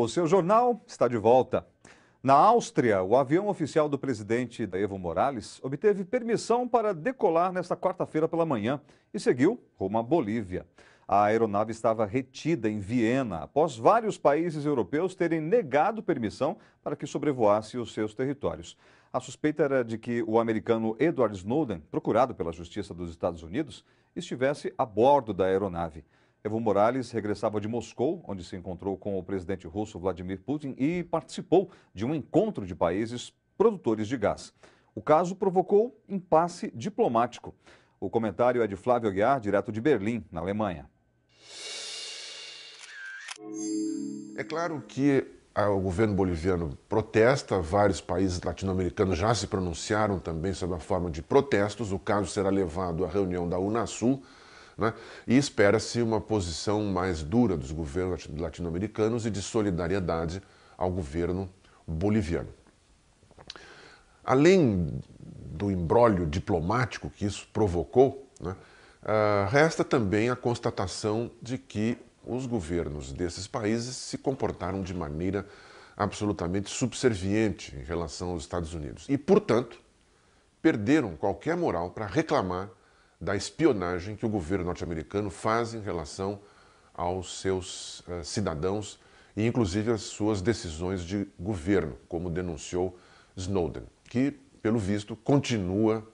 O seu jornal está de volta. Na Áustria, o avião oficial do presidente Evo Morales obteve permissão para decolar nesta quarta-feira pela manhã e seguiu rumo à Bolívia. A aeronave estava retida em Viena após vários países europeus terem negado permissão para que sobrevoasse os seus territórios. A suspeita era de que o americano Edward Snowden, procurado pela Justiça dos Estados Unidos, estivesse a bordo da aeronave. Evo Morales regressava de Moscou, onde se encontrou com o presidente russo Vladimir Putin e participou de um encontro de países produtores de gás. O caso provocou impasse diplomático. O comentário é de Flávio Aguiar, direto de Berlim, na Alemanha. É claro que ah, o governo boliviano protesta, vários países latino-americanos já se pronunciaram também sobre a forma de protestos. O caso será levado à reunião da Unasul, né? E espera-se uma posição mais dura dos governos latino-americanos e de solidariedade ao governo boliviano. Além do embrólio diplomático que isso provocou, né, ah, resta também a constatação de que os governos desses países se comportaram de maneira absolutamente subserviente em relação aos Estados Unidos e, portanto, perderam qualquer moral para reclamar da espionagem que o governo norte-americano faz em relação aos seus uh, cidadãos e, inclusive, às suas decisões de governo, como denunciou Snowden, que, pelo visto, continua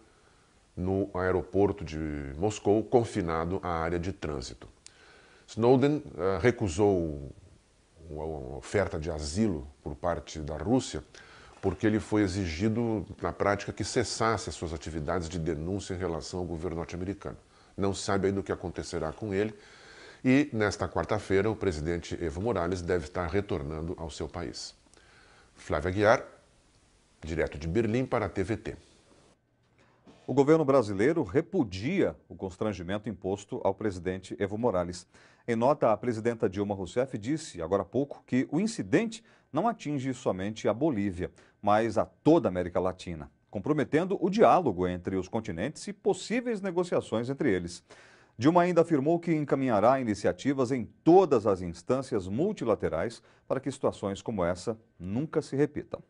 no aeroporto de Moscou, confinado à área de trânsito. Snowden uh, recusou uma oferta de asilo por parte da Rússia porque ele foi exigido, na prática, que cessasse as suas atividades de denúncia em relação ao governo norte-americano. Não sabe ainda o que acontecerá com ele. E nesta quarta-feira, o presidente Evo Morales deve estar retornando ao seu país. Flávia Guiar, direto de Berlim para a TVT. O governo brasileiro repudia o constrangimento imposto ao presidente Evo Morales. Em nota, a presidenta Dilma Rousseff disse, agora há pouco, que o incidente não atinge somente a Bolívia mas a toda a América Latina, comprometendo o diálogo entre os continentes e possíveis negociações entre eles. Dilma ainda afirmou que encaminhará iniciativas em todas as instâncias multilaterais para que situações como essa nunca se repitam.